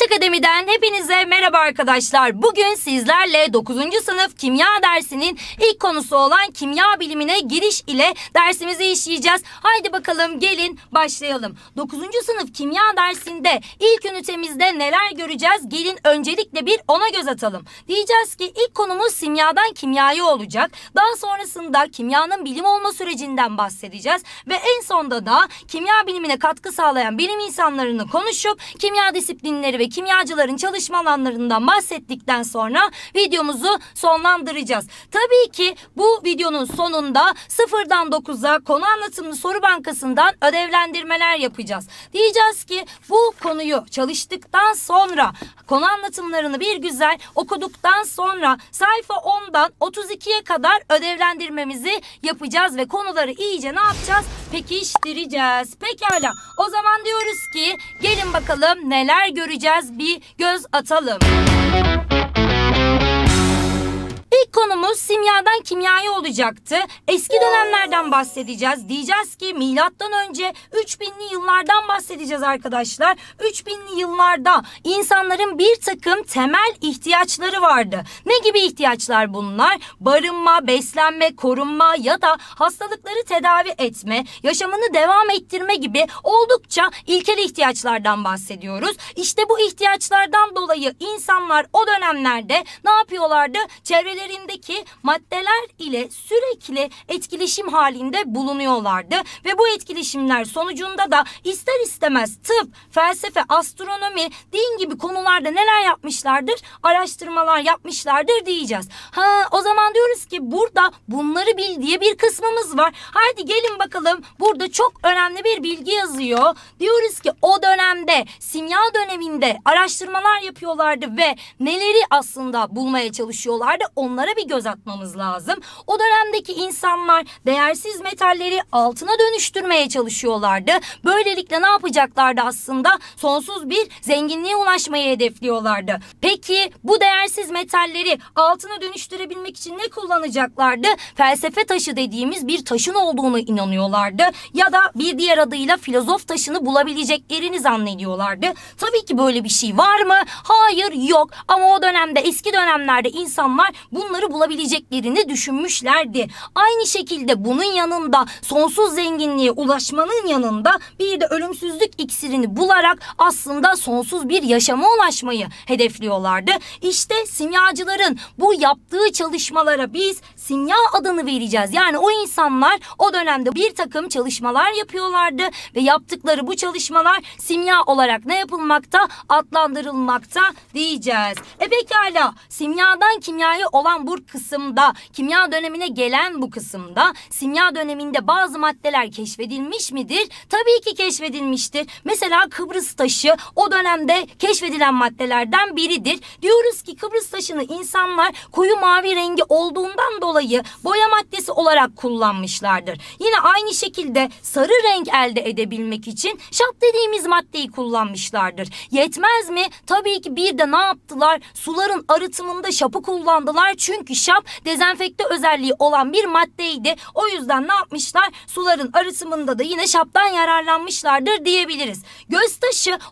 Koç Akademi'den hepinize merhaba arkadaşlar. Bugün sizlerle 9. sınıf kimya dersinin ilk konusu olan kimya bilimine giriş ile dersimizi işleyeceğiz. Haydi bakalım gelin başlayalım. 9. sınıf kimya dersinde ilk ünitemizde neler göreceğiz? Gelin öncelikle bir ona göz atalım. Diyeceğiz ki ilk konumuz simyadan kimyaya olacak. Daha sonrasında kimyanın bilim olma sürecinden bahsedeceğiz. Ve en sonda da kimya bilimine katkı sağlayan bilim insanlarını konuşup kimya disiplinleri ve kimyacıların çalışma alanlarından bahsettikten sonra videomuzu sonlandıracağız. Tabii ki bu videonun sonunda sıfırdan 9'a konu anlatımlı soru bankasından ödevlendirmeler yapacağız. Diyeceğiz ki bu konuyu çalıştıktan sonra konu anlatımlarını bir güzel okuduktan sonra sayfa 10'dan 32'ye kadar ödevlendirmemizi yapacağız ve konuları iyice ne yapacağız? Pekiştireceğiz. Pekala o zaman diyoruz ki gelin bakalım neler göreceğiz göreceğiz bir göz atalım. İlk konumuz simyadan kimyaya olacaktı. Eski dönemlerden bahsedeceğiz. Diyeceğiz ki milattan önce 3000'li yıllardan bahsedeceğiz arkadaşlar. 3000'li yıllarda insanların bir takım temel ihtiyaçları vardı. Ne gibi ihtiyaçlar bunlar? Barınma, beslenme, korunma ya da hastalıkları tedavi etme, yaşamını devam ettirme gibi oldukça ilkel ihtiyaçlardan bahsediyoruz. İşte bu ihtiyaçlardan dolayı insanlar o dönemlerde ne yapıyorlardı? Çevreleri maddelerindeki maddeler ile sürekli etkileşim halinde bulunuyorlardı ve bu etkileşimler sonucunda da ister istemez tıp, felsefe, astronomi, din gibi konularda neler yapmışlardır? Araştırmalar yapmışlardır diyeceğiz. Ha o zaman diyoruz ki burada bunları bil diye bir kısmımız var. Hadi gelin bakalım burada çok önemli bir bilgi yazıyor. Diyoruz ki o dönemde simya döneminde araştırmalar yapıyorlardı ve neleri aslında bulmaya çalışıyorlardı? onları onlara bir göz atmamız lazım. O dönemdeki insanlar değersiz metalleri altına dönüştürmeye çalışıyorlardı. Böylelikle ne yapacaklardı aslında? Sonsuz bir zenginliğe ulaşmayı hedefliyorlardı. Peki bu değersiz metalleri altına dönüştürebilmek için ne kullanacaklardı? Felsefe taşı dediğimiz bir taşın olduğunu inanıyorlardı. Ya da bir diğer adıyla filozof taşını bulabileceklerini zannediyorlardı. Tabii ki böyle bir şey var mı? Hayır yok. Ama o dönemde eski dönemlerde insanlar bunu bunları bulabileceklerini düşünmüşlerdi. Aynı şekilde bunun yanında sonsuz zenginliğe ulaşmanın yanında bir de ölümsüzlük iksirini bularak aslında sonsuz bir yaşama ulaşmayı hedefliyorlardı. İşte simyacıların bu yaptığı çalışmalara biz simya adını vereceğiz. Yani o insanlar o dönemde bir takım çalışmalar yapıyorlardı ve yaptıkları bu çalışmalar simya olarak ne yapılmakta? Adlandırılmakta diyeceğiz. E pekala simyadan kimyaya olan bu kısımda, kimya dönemine gelen bu kısımda simya döneminde bazı maddeler keşfedilmiş midir? Tabii ki keşfedilmiştir. Mesela Kıbrıs taşı o dönemde keşfedilen maddelerden biridir. Diyoruz ki Kıbrıs taşını insanlar koyu mavi rengi olduğundan dolayı boya maddesi olarak kullanmışlardır. Yine aynı şekilde sarı renk elde edebilmek için şap dediğimiz maddeyi kullanmışlardır. Yetmez mi? Tabii ki bir de ne yaptılar? Suların arıtımında şapı kullandılar. Çünkü çünkü şap dezenfekte özelliği olan bir maddeydi. O yüzden ne yapmışlar? Suların arıtımında da yine şaptan yararlanmışlardır diyebiliriz. Göz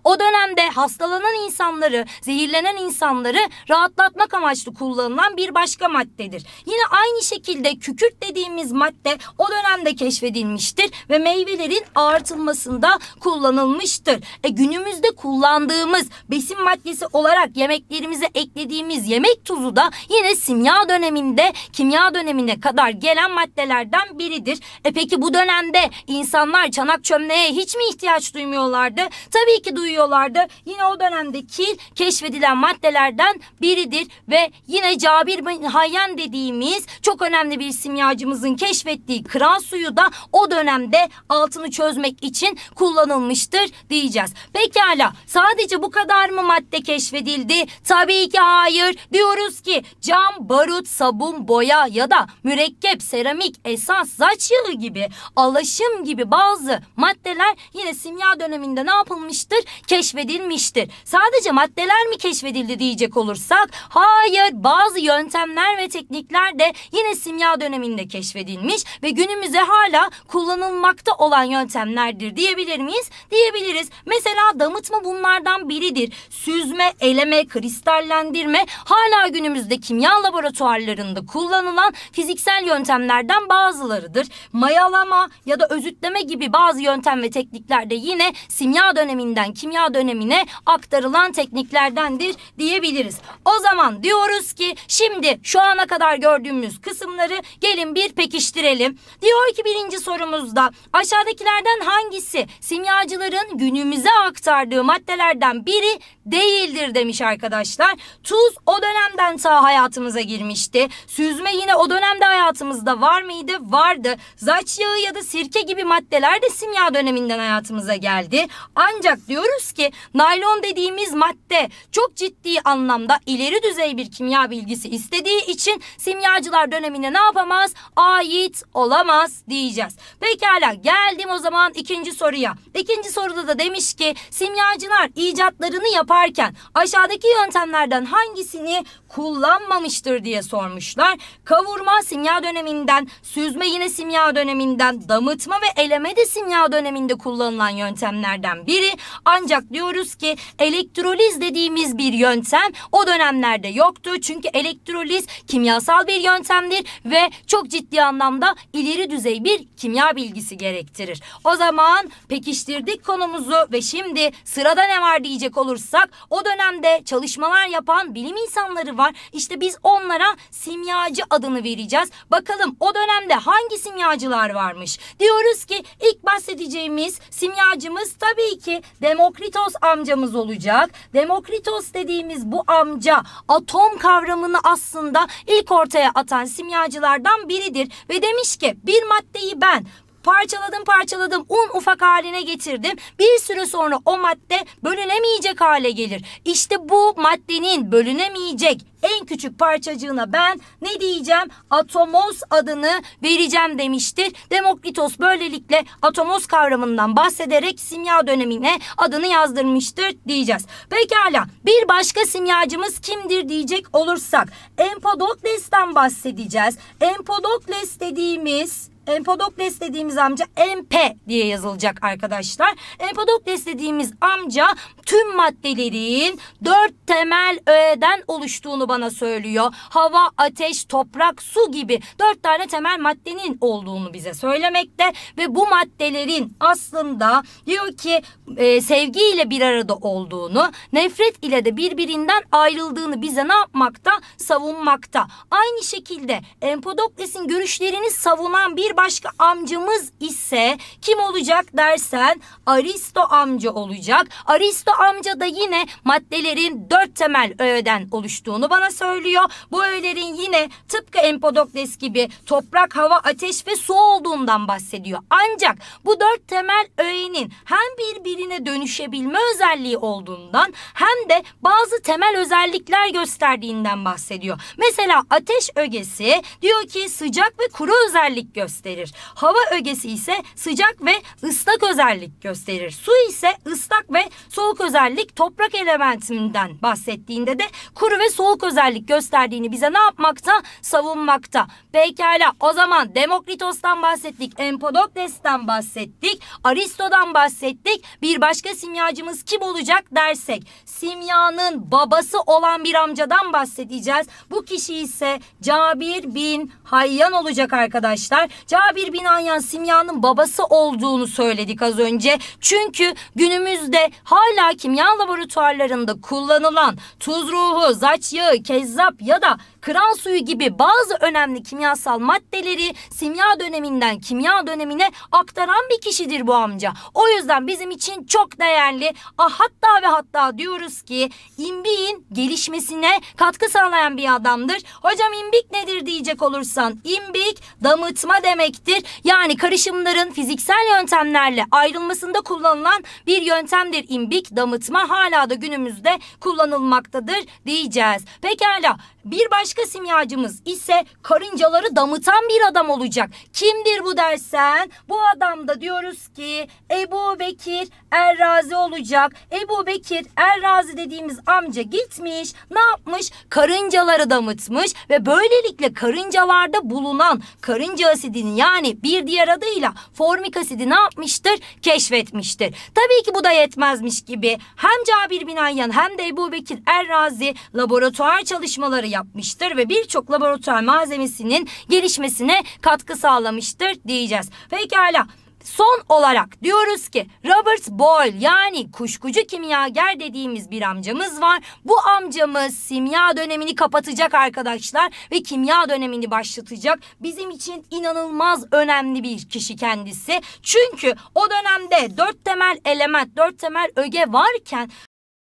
o dönemde hastalanan insanları, zehirlenen insanları rahatlatmak amaçlı kullanılan bir başka maddedir. Yine aynı şekilde kükürt dediğimiz madde o dönemde keşfedilmiştir ve meyvelerin ağartılmasında kullanılmıştır. E günümüzde kullandığımız besin maddesi olarak yemeklerimize eklediğimiz yemek tuzu da yine sim kimya döneminde kimya dönemine kadar gelen maddelerden biridir. E peki bu dönemde insanlar çanak çömleğe hiç mi ihtiyaç duymuyorlardı? Tabii ki duyuyorlardı. Yine o dönemde kil keşfedilen maddelerden biridir ve yine Cabir bin Hayyan dediğimiz çok önemli bir simyacımızın keşfettiği kral suyu da o dönemde altını çözmek için kullanılmıştır diyeceğiz. Pekala sadece bu kadar mı madde keşfedildi? Tabii ki hayır. Diyoruz ki cam barut, sabun, boya ya da mürekkep, seramik, esans, saç yağı gibi, alaşım gibi bazı maddeler yine simya döneminde ne yapılmıştır? Keşfedilmiştir. Sadece maddeler mi keşfedildi diyecek olursak hayır bazı yöntemler ve teknikler de yine simya döneminde keşfedilmiş ve günümüze hala kullanılmakta olan yöntemlerdir diyebilir miyiz? Diyebiliriz. Mesela damıtma bunlardan biridir. Süzme, eleme, kristallendirme hala günümüzde kimya laboratuvarı laboratuvarlarında kullanılan fiziksel yöntemlerden bazılarıdır. Mayalama ya da özütleme gibi bazı yöntem ve teknikler de yine simya döneminden kimya dönemine aktarılan tekniklerdendir diyebiliriz. O zaman diyoruz ki şimdi şu ana kadar gördüğümüz kısımları gelin bir pekiştirelim. Diyor ki birinci sorumuzda aşağıdakilerden hangisi simyacıların günümüze aktardığı maddelerden biri değildir demiş arkadaşlar. Tuz o dönemden ta hayatımıza girmişti. Süzme yine o dönemde hayatımızda var mıydı? Vardı. Zaç yağı ya da sirke gibi maddeler de simya döneminden hayatımıza geldi. Ancak diyoruz ki naylon dediğimiz madde çok ciddi anlamda ileri düzey bir kimya bilgisi istediği için simyacılar dönemine ne yapamaz? Ait olamaz diyeceğiz. Pekala geldim o zaman ikinci soruya. İkinci soruda da demiş ki simyacılar icatlarını yaparken aşağıdaki yöntemlerden hangisini kullanmamıştır diye sormuşlar. Kavurma simya döneminden, süzme yine simya döneminden, damıtma ve eleme de simya döneminde kullanılan yöntemlerden biri. Ancak diyoruz ki elektroliz dediğimiz bir yöntem o dönemlerde yoktu. Çünkü elektroliz kimyasal bir yöntemdir ve çok ciddi anlamda ileri düzey bir kimya bilgisi gerektirir. O zaman pekiştirdik konumuzu ve şimdi sırada ne var diyecek olursak o dönemde çalışmalar yapan bilim insanları var. İşte biz onlara simyacı adını vereceğiz. Bakalım o dönemde hangi simyacılar varmış? Diyoruz ki ilk bahsedeceğimiz simyacımız tabii ki Demokritos amcamız olacak. Demokritos dediğimiz bu amca atom kavramını aslında ilk ortaya atan simyacılardan biridir ve demiş ki bir maddeyi ben Parçaladım parçaladım un ufak haline getirdim. Bir süre sonra o madde bölünemeyecek hale gelir. İşte bu maddenin bölünemeyecek en küçük parçacığına ben ne diyeceğim? Atomos adını vereceğim demiştir. Demokritos böylelikle atomos kavramından bahsederek simya dönemine adını yazdırmıştır diyeceğiz. Pekala bir başka simyacımız kimdir diyecek olursak Empedokles Empedoklesten bahsedeceğiz. Empedokles dediğimiz Empedokles dediğimiz amca mp diye yazılacak arkadaşlar. Empedokles dediğimiz amca tüm maddelerin dört temel öğeden oluştuğunu bana söylüyor. Hava, ateş, toprak, su gibi dört tane temel maddenin olduğunu bize söylemekte ve bu maddelerin aslında diyor ki e, sevgiyle bir arada olduğunu, nefret ile de birbirinden ayrıldığını bize ne yapmakta? Savunmakta. Aynı şekilde Empedokles'in görüşlerini savunan bir başka amcamız ise kim olacak dersen Aristo amca olacak. Aristo amca da yine maddelerin dört temel öğeden oluştuğunu bana söylüyor. Bu öğelerin yine tıpkı Empodokles gibi toprak, hava, ateş ve su olduğundan bahsediyor. Ancak bu dört temel öğenin hem birbirine dönüşebilme özelliği olduğundan hem de bazı temel özellikler gösterdiğinden bahsediyor. Mesela ateş ögesi diyor ki sıcak ve kuru özellik göster gösterir. Hava ögesi ise sıcak ve ıslak özellik gösterir. Su ise ıslak ve soğuk özellik toprak elementinden bahsettiğinde de kuru ve soğuk özellik gösterdiğini bize ne yapmakta? Savunmakta. Pekala o zaman Demokritos'tan bahsettik, Empodokles'ten bahsettik, Aristo'dan bahsettik. Bir başka simyacımız kim olacak dersek simyanın babası olan bir amcadan bahsedeceğiz. Bu kişi ise Cabir bin Hayyan olacak arkadaşlar. Cabir bin Anyan Simya'nın babası olduğunu söyledik az önce. Çünkü günümüzde hala kimya laboratuvarlarında kullanılan tuz ruhu, zaç yağı, kezzap ya da kran suyu gibi bazı önemli kimyasal maddeleri simya döneminden kimya dönemine aktaran bir kişidir bu amca. O yüzden bizim için çok değerli. Ah, hatta ve hatta diyoruz ki imbiğin gelişmesine katkı sağlayan bir adamdır. Hocam imbik nedir diyecek olursan imbik damıtma demek demektir. Yani karışımların fiziksel yöntemlerle ayrılmasında kullanılan bir yöntemdir imbik damıtma. Hala da günümüzde kullanılmaktadır diyeceğiz. Pekala bir başka simyacımız ise karıncaları damıtan bir adam olacak. Kimdir bu dersen? Bu adam da diyoruz ki Ebu Bekir Errazi olacak. Ebu Bekir Errazi dediğimiz amca gitmiş ne yapmış? Karıncaları damıtmış ve böylelikle karıncalarda bulunan karınca asidini yani bir diğer adıyla formik asidi ne yapmıştır? Keşfetmiştir. Tabii ki bu da yetmezmiş gibi hem Cabir bin Ayyan hem de Ebu Bekir Errazi laboratuvar çalışmaları yapmıştır yapmıştır ve birçok laboratuvar malzemesinin gelişmesine katkı sağlamıştır diyeceğiz. Pekala Son olarak diyoruz ki Robert Boyle yani kuşkucu kimyager dediğimiz bir amcamız var. Bu amcamız simya dönemini kapatacak arkadaşlar ve kimya dönemini başlatacak. Bizim için inanılmaz önemli bir kişi kendisi. Çünkü o dönemde dört temel element, dört temel öge varken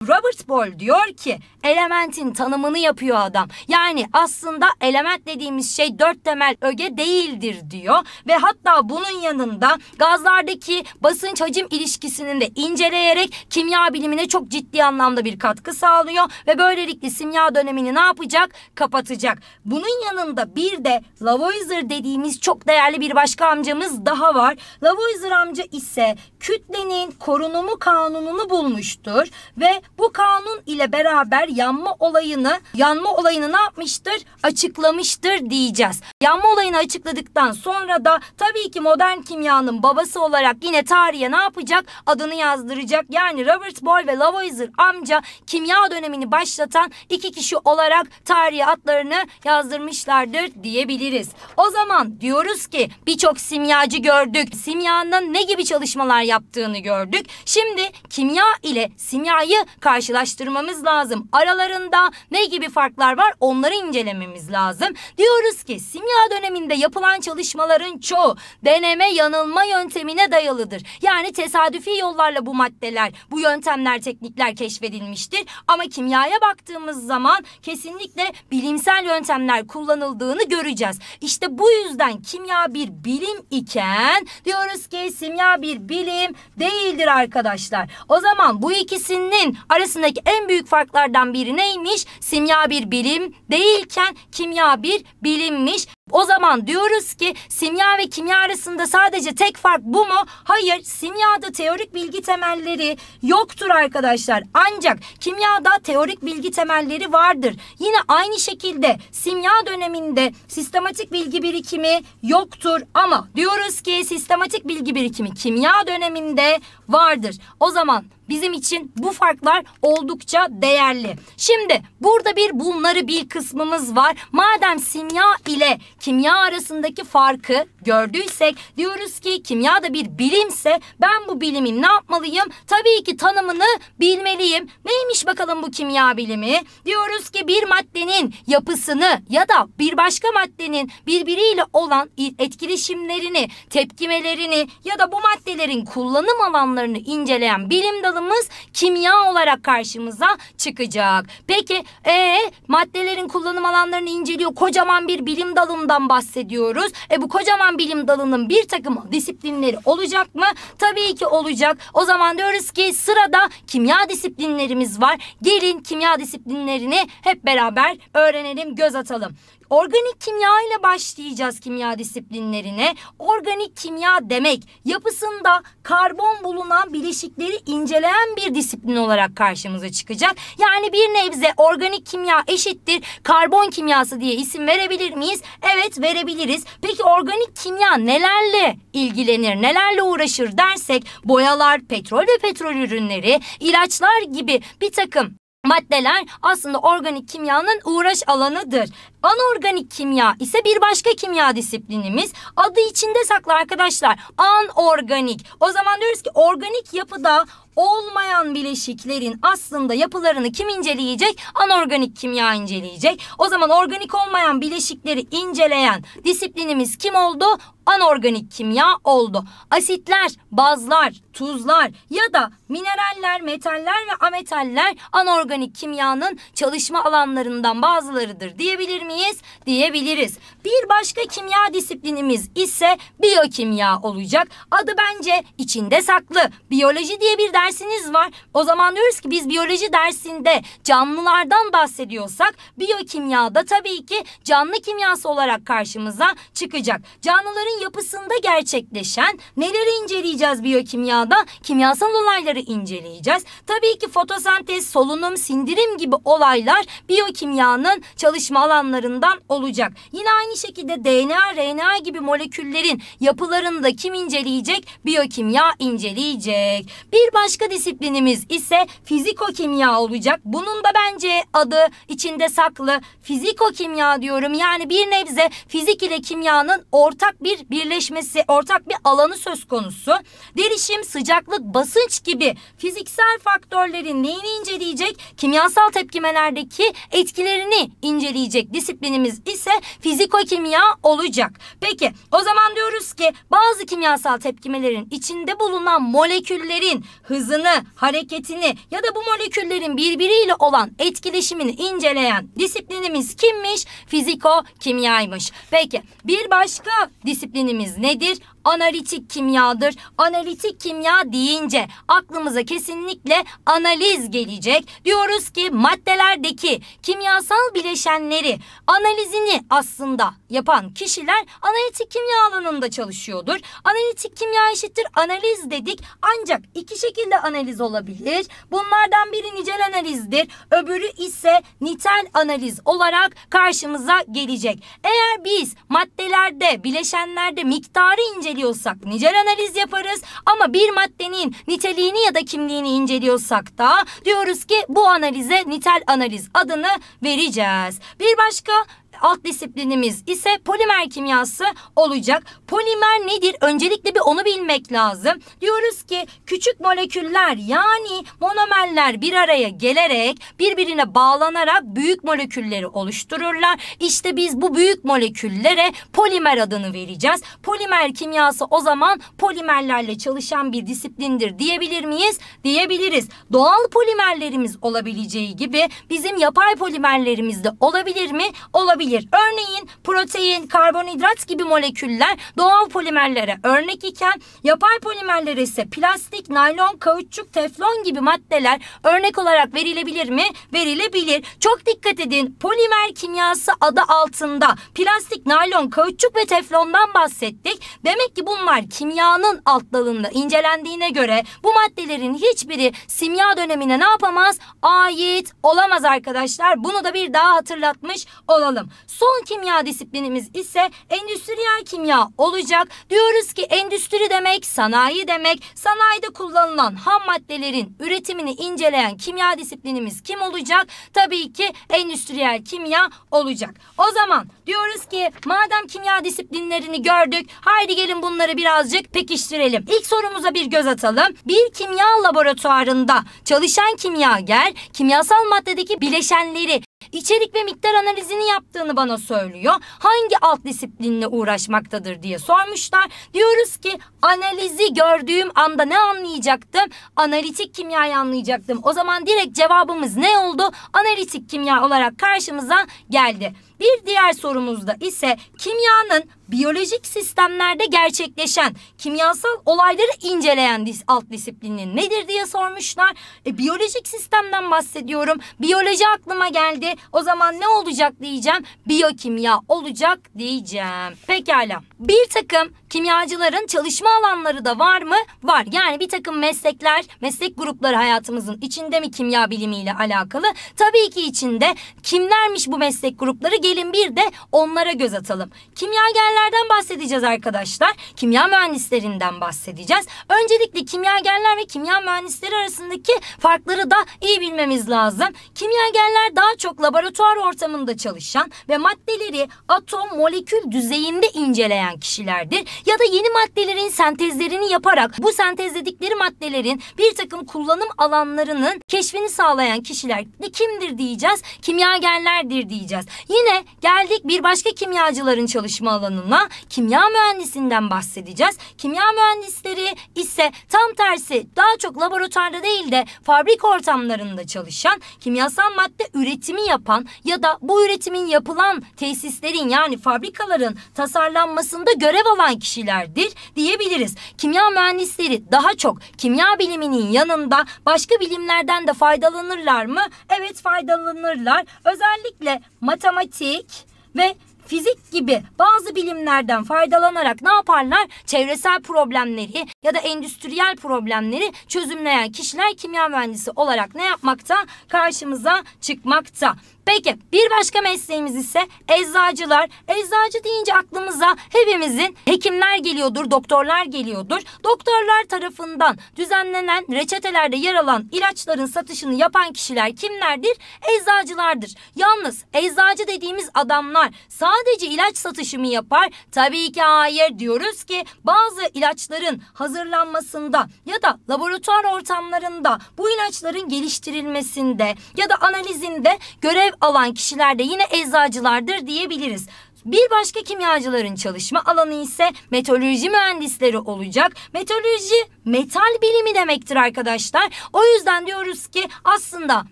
Robert Boyle diyor ki elementin tanımını yapıyor adam. Yani aslında element dediğimiz şey dört temel öge değildir diyor. Ve hatta bunun yanında gazlardaki basınç hacim ilişkisini de inceleyerek kimya bilimine çok ciddi anlamda bir katkı sağlıyor. Ve böylelikle simya dönemini ne yapacak? Kapatacak. Bunun yanında bir de Lavoisier dediğimiz çok değerli bir başka amcamız daha var. Lavoisier amca ise kütlenin korunumu kanununu bulmuştur. Ve bu kanun ile beraber yanma olayını yanma olayını ne yapmıştır? Açıklamıştır diyeceğiz. Yanma olayını açıkladıktan sonra da tabii ki modern kimyanın babası olarak yine tarihe ne yapacak? Adını yazdıracak. Yani Robert Boyle ve Lavoisier amca kimya dönemini başlatan iki kişi olarak tarihe adlarını yazdırmışlardır diyebiliriz. O zaman diyoruz ki birçok simyacı gördük. Simyanın ne gibi çalışmalar yaptığını gördük. Şimdi kimya ile simyayı karşılaştırmamız lazım. Aralarında ne gibi farklar var onları incelememiz lazım. Diyoruz ki simya döneminde yapılan çalışmaların çoğu deneme yanılma yöntemine dayalıdır. Yani tesadüfi yollarla bu maddeler, bu yöntemler, teknikler keşfedilmiştir. Ama kimyaya baktığımız zaman kesinlikle bilimsel yöntemler kullanıldığını göreceğiz. İşte bu yüzden kimya bir bilim iken diyoruz ki simya bir bilim değildir arkadaşlar. O zaman bu ikisinin Arasındaki en büyük farklardan biri neymiş? Simya bir bilim değilken kimya bir bilimmiş. O zaman diyoruz ki simya ve kimya arasında sadece tek fark bu mu? Hayır, simyada teorik bilgi temelleri yoktur arkadaşlar. Ancak kimyada teorik bilgi temelleri vardır. Yine aynı şekilde simya döneminde sistematik bilgi birikimi yoktur ama diyoruz ki sistematik bilgi birikimi kimya döneminde vardır. O zaman bizim için bu farklar oldukça değerli. Şimdi burada bir bunları bil kısmımız var. Madem simya ile kimya arasındaki farkı gördüysek diyoruz ki kimya da bir bilimse ben bu bilimin ne yapmalıyım? Tabii ki tanımını bilmeliyim. Neymiş bakalım bu kimya bilimi? Diyoruz ki bir maddenin yapısını ya da bir başka maddenin birbiriyle olan etkileşimlerini, tepkimelerini ya da bu maddelerin kullanım alanlarını inceleyen bilim dalımız kimya olarak karşımıza çıkacak. Peki ee, maddelerin kullanım alanlarını inceliyor kocaman bir bilim dalından bahsediyoruz. E bu kocaman bilim dalının bir takım disiplinleri olacak mı? Tabii ki olacak. O zaman diyoruz ki sırada kimya disiplinlerimiz var. Gelin kimya disiplinlerini hep beraber öğrenelim, göz atalım. Organik kimya ile başlayacağız kimya disiplinlerine. Organik kimya demek yapısında karbon bulunan bileşikleri inceleyen bir disiplin olarak karşımıza çıkacak. Yani bir nebze organik kimya eşittir karbon kimyası diye isim verebilir miyiz? Evet verebiliriz. Peki organik kimya nelerle ilgilenir, nelerle uğraşır dersek boyalar, petrol ve petrol ürünleri, ilaçlar gibi bir takım maddeler aslında organik kimyanın uğraş alanıdır. Anorganik kimya ise bir başka kimya disiplinimiz. Adı içinde saklı arkadaşlar. Anorganik. O zaman diyoruz ki organik yapıda olmayan bileşiklerin aslında yapılarını kim inceleyecek? Anorganik kimya inceleyecek. O zaman organik olmayan bileşikleri inceleyen disiplinimiz kim oldu? Anorganik kimya oldu. Asitler, bazlar, tuzlar ya da mineraller, metaller ve ametaller anorganik kimyanın çalışma alanlarından bazılarıdır diyebilir miyiz? Diyebiliriz. Bir başka kimya disiplinimiz ise biyokimya olacak. Adı bence içinde saklı. Biyoloji diye bir ders dersiniz var. O zaman diyoruz ki biz biyoloji dersinde canlılardan bahsediyorsak biyokimyada tabii ki canlı kimyası olarak karşımıza çıkacak. Canlıların yapısında gerçekleşen neleri inceleyeceğiz biyokimyada? Kimyasal olayları inceleyeceğiz. Tabii ki fotosentez, solunum, sindirim gibi olaylar biyokimyanın çalışma alanlarından olacak. Yine aynı şekilde DNA, RNA gibi moleküllerin yapılarını da kim inceleyecek? Biyokimya inceleyecek. Bir başka başka disiplinimiz ise fizikokimya olacak. Bunun da bence adı içinde saklı fizikokimya diyorum. Yani bir nebze fizik ile kimyanın ortak bir birleşmesi, ortak bir alanı söz konusu. Derişim, sıcaklık, basınç gibi fiziksel faktörlerin neyini inceleyecek? Kimyasal tepkimelerdeki etkilerini inceleyecek disiplinimiz ise fizikokimya olacak. Peki o zaman diyoruz ki bazı kimyasal tepkimelerin içinde bulunan moleküllerin hızlı hızını, hareketini ya da bu moleküllerin birbiriyle olan etkileşimini inceleyen disiplinimiz kimmiş? Fiziko kimyaymış. Peki bir başka disiplinimiz nedir? analitik kimyadır. Analitik kimya deyince aklımıza kesinlikle analiz gelecek. Diyoruz ki maddelerdeki kimyasal bileşenleri analizini aslında yapan kişiler analitik kimya alanında çalışıyordur. Analitik kimya eşittir analiz dedik ancak iki şekilde analiz olabilir. Bunlardan biri nicel analizdir. Öbürü ise nitel analiz olarak karşımıza gelecek. Eğer biz maddelerde, bileşenlerde miktarı inceleyelim inceliyorsak nicel analiz yaparız ama bir maddenin niteliğini ya da kimliğini inceliyorsak da diyoruz ki bu analize nitel analiz adını vereceğiz. Bir başka alt disiplinimiz ise polimer kimyası olacak. Polimer nedir? Öncelikle bir onu bilmek lazım. Diyoruz ki küçük moleküller yani monomerler bir araya gelerek birbirine bağlanarak büyük molekülleri oluştururlar. İşte biz bu büyük moleküllere polimer adını vereceğiz. Polimer kimyası o zaman polimerlerle çalışan bir disiplindir diyebilir miyiz? Diyebiliriz. Doğal polimerlerimiz olabileceği gibi bizim yapay polimerlerimiz de olabilir mi? Olabilir olabilir. Örneğin protein, karbonhidrat gibi moleküller doğal polimerlere örnek iken yapay polimerler ise plastik, naylon, kauçuk, teflon gibi maddeler örnek olarak verilebilir mi? Verilebilir. Çok dikkat edin. Polimer kimyası adı altında plastik, naylon, kauçuk ve teflondan bahsettik. Demek ki bunlar kimyanın alt dalında incelendiğine göre bu maddelerin hiçbiri simya dönemine ne yapamaz? Ait olamaz arkadaşlar. Bunu da bir daha hatırlatmış olalım. Son kimya disiplinimiz ise endüstriyel kimya olacak. Diyoruz ki endüstri demek sanayi demek. Sanayide kullanılan ham maddelerin üretimini inceleyen kimya disiplinimiz kim olacak? Tabii ki endüstriyel kimya olacak. O zaman diyoruz ki madem kimya disiplinlerini gördük haydi gelin bunları birazcık pekiştirelim. İlk sorumuza bir göz atalım. Bir kimya laboratuvarında çalışan kimyager kimyasal maddedeki bileşenleri İçerik ve miktar analizini yaptığını bana söylüyor. Hangi alt disiplinle uğraşmaktadır diye sormuşlar. Diyoruz ki analizi gördüğüm anda ne anlayacaktım? Analitik kimyayı anlayacaktım. O zaman direkt cevabımız ne oldu? Analitik kimya olarak karşımıza geldi. Bir diğer sorumuzda ise kimyanın biyolojik sistemlerde gerçekleşen kimyasal olayları inceleyen alt disiplinin nedir diye sormuşlar. E, biyolojik sistemden bahsediyorum. Biyoloji aklıma geldi. O zaman ne olacak diyeceğim. Biyokimya olacak diyeceğim. Pekala. Bir takım kimyacıların çalışma alanları da var mı? Var. Yani bir takım meslekler, meslek grupları hayatımızın içinde mi kimya bilimiyle alakalı? Tabii ki içinde. Kimlermiş bu meslek grupları? gelin bir de onlara göz atalım. Kimyagerlerden bahsedeceğiz arkadaşlar. Kimya mühendislerinden bahsedeceğiz. Öncelikle kimyagerler ve kimya mühendisleri arasındaki farkları da iyi bilmemiz lazım. Kimyagerler daha çok laboratuvar ortamında çalışan ve maddeleri atom, molekül düzeyinde inceleyen kişilerdir. Ya da yeni maddelerin sentezlerini yaparak bu sentezledikleri maddelerin bir takım kullanım alanlarının keşfini sağlayan kişiler kimdir diyeceğiz? Kimyagerlerdir diyeceğiz. Yine geldik bir başka kimyacıların çalışma alanına kimya mühendisinden bahsedeceğiz. Kimya mühendisleri ise tam tersi daha çok laboratuvarda değil de fabrika ortamlarında çalışan, kimyasal madde üretimi yapan ya da bu üretimin yapılan tesislerin yani fabrikaların tasarlanmasında görev alan kişilerdir diyebiliriz. Kimya mühendisleri daha çok kimya biliminin yanında başka bilimlerden de faydalanırlar mı? Evet faydalanırlar. Özellikle matematik matematik ve fizik gibi bazı bilimlerden faydalanarak ne yaparlar? Çevresel problemleri ya da endüstriyel problemleri çözümleyen kişiler kimya mühendisi olarak ne yapmakta? Karşımıza çıkmakta. Peki bir başka mesleğimiz ise eczacılar. Eczacı deyince aklımıza hepimizin hekimler geliyordur, doktorlar geliyordur. Doktorlar tarafından düzenlenen reçetelerde yer alan ilaçların satışını yapan kişiler kimlerdir? Eczacılardır. Yalnız eczacı dediğimiz adamlar sadece ilaç satışı mı yapar? Tabii ki hayır diyoruz ki bazı ilaçların hazırlanmasında ya da laboratuvar ortamlarında bu ilaçların geliştirilmesinde ya da analizinde görev alan kişiler de yine eczacılardır diyebiliriz. Bir başka kimyacıların çalışma alanı ise meteoroloji mühendisleri olacak. Meteoroloji metal bilimi demektir arkadaşlar. O yüzden diyoruz ki aslında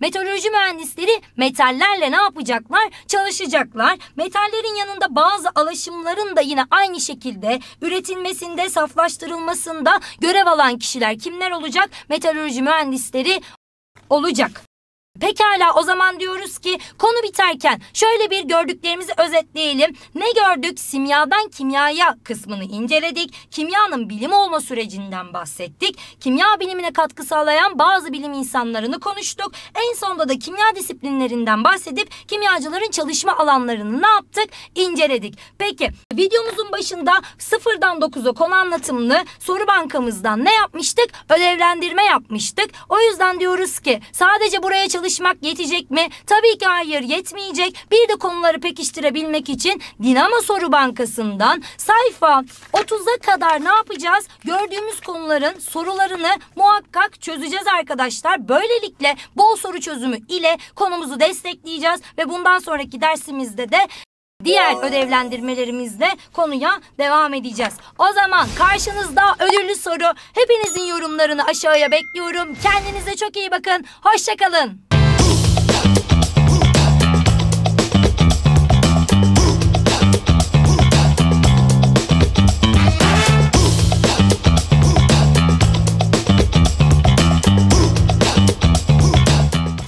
meteoroloji mühendisleri metallerle ne yapacaklar? Çalışacaklar. Metallerin yanında bazı alaşımların da yine aynı şekilde üretilmesinde, saflaştırılmasında görev alan kişiler kimler olacak? Meteoroloji mühendisleri olacak. Pekala o zaman diyoruz ki konu biterken şöyle bir gördüklerimizi özetleyelim. Ne gördük? Simyadan kimyaya kısmını inceledik. Kimyanın bilim olma sürecinden bahsettik. Kimya bilimine katkı sağlayan bazı bilim insanlarını konuştuk. En sonunda da kimya disiplinlerinden bahsedip kimyacıların çalışma alanlarını ne yaptık? İnceledik. Peki videomuzun başında sıfırdan 9'a konu anlatımını soru bankamızdan ne yapmıştık? Ödevlendirme yapmıştık. O yüzden diyoruz ki sadece buraya çalış çalışmak yetecek mi? Tabii ki hayır yetmeyecek. Bir de konuları pekiştirebilmek için Dinamo Soru Bankası'ndan sayfa 30'a kadar ne yapacağız? Gördüğümüz konuların sorularını muhakkak çözeceğiz arkadaşlar. Böylelikle bol soru çözümü ile konumuzu destekleyeceğiz ve bundan sonraki dersimizde de Diğer ödevlendirmelerimizle konuya devam edeceğiz. O zaman karşınızda ödüllü soru. Hepinizin yorumlarını aşağıya bekliyorum. Kendinize çok iyi bakın. Hoşçakalın.